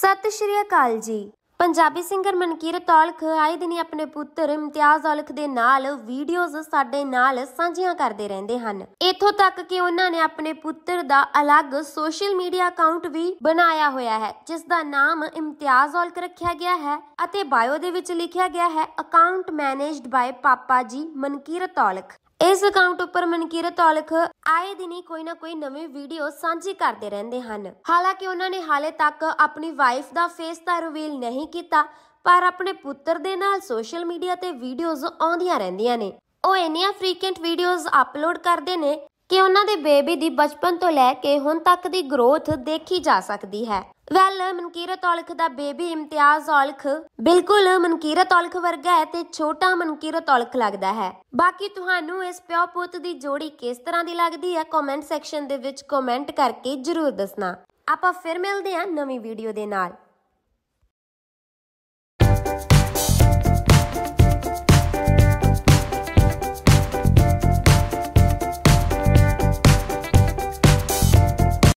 ਸਤਿ ਸ਼੍ਰੀ ਅਕਾਲ ਜੀ ਪੰਜਾਬੀ ਸਿੰਗਰ ਮਨਕੀਰਤ ਔਲਖ ਆਏ ਦਿਨ ਆਪਣੇ ਪੁੱਤਰ ਇਮਤਿਆਜ਼ ਔਲਖ ਦੇ ਨਾਲ ਵੀਡੀਓਜ਼ ਸਾਡੇ ਨਾਲ ਸਾਂਝੀਆਂ ਕਰਦੇ ਰਹਿੰਦੇ ਹਨ ਇਥੋਂ ਤੱਕ ਕਿ ਉਹਨਾਂ ਨੇ ਆਪਣੇ ਪੁੱਤਰ ਦਾ ਅਲੱਗ ਸੋਸ਼ਲ ਮੀਡੀਆ ਅਕਾਊਂਟ ਵੀ ਬਣਾਇਆ ਹੋਇਆ ਹੈ ਜਿਸ ਦਾ ਨਾਮ ਇਮਤਿਆਜ਼ ਔਲਖ ਰੱਖਿਆ ਗਿਆ ਹੈ ਅਤੇ ਬਾਇਓ ਦੇ ਵਿੱਚ ਲਿਖਿਆ ਗਿਆ ਹੈ ਅਕਾਊਂਟ ਮੈਨੇਜਡ ਬਾਈ ਪਾਪਾ ਜੀ ਮਨਕੀਰਤ ਔਲਖ ਇਸ ਅਕਾਊਂਟ ਉੱਪਰ ਮਨਕੀਰਤ ਔਲਖ ਆਏ ਦਿਨ ਹੀ ਕੋਈ ਨਾ ਕੋਈ ਨਵੀਂ ਵੀਡੀਓ ਸਾਂਝੀ ਕਰਦੇ ਰਹਿੰਦੇ ਹਨ ਹਾਲਾਂਕਿ ਉਹਨਾਂ ਨੇ ਹਾਲੇ ਤੱਕ ਆਪਣੀ ਵਾਈਫ ਦਾ ਫੇਸ ਤਾਂ ਰਿਵੀਲ ਨਹੀਂ ਕੀਤਾ ਪਰ ਆਪਣੇ ਪੁੱਤਰ ਦੇ ਨਾਲ ਸੋਸ਼ਲ ਮੀਡੀਆ ਤੇ ਵੀਡੀਓਜ਼ ਆਉਂਦੀਆਂ ਰਹਿੰਦੀਆਂ ਨੇ ਉਹ ਇੰਨੀਆਂ ਫ੍ਰੀਕੁਐਂਟ ਵੀਡੀਓਜ਼ ਅਪਲੋਡ ਕਰਦੇ ਨੇ ਕਿ ਉਹਨਾਂ ਦੇ ਬੇਬੀ ਦੀ ਬਚਪਨ ਤੋਂ ਲੈ ਕੇ ਹੁਣ ਤੱਕ ਦੀ ਗਰੋਥ ਦੇਖੀ ਜਾ ਸਕਦੀ ਹੈ ਵੈਲ ਮਨਕੀਰਤ ਔਲਖ ਦਾ ਬੇਬੀ ਇਮਤਿਆਜ਼ ਔਲਖ ਬਿਲਕੁਲ ਮਨਕੀਰਤ ਔਲਖ ਵਰਗਾ ਹੈ ਤੇ ਛੋਟਾ ਮਨਕੀਰਤ ਔਲਖ ਲੱਗਦਾ ਹੈ ਬਾਕੀ ਤੁਹਾਨੂੰ ਇਸ ਪਿਓ ਪੁੱਤ ਦੀ ਜੋੜੀ ਕਿਸ ਤਰ੍ਹਾਂ ਦੀ ਲੱਗਦੀ ਹੈ ਕਮੈਂਟ ਸੈਕਸ਼ਨ ਦੇ ਵਿੱਚ ਕਮੈਂਟ ਕਰਕੇ ਜਰੂਰ ਦੱਸਣਾ ਆਪਾਂ ਫਿਰ ਮਿਲਦੇ ਹਾਂ ਨਵੀਂ ਵੀਡੀਓ ਦੇ ਨਾਲ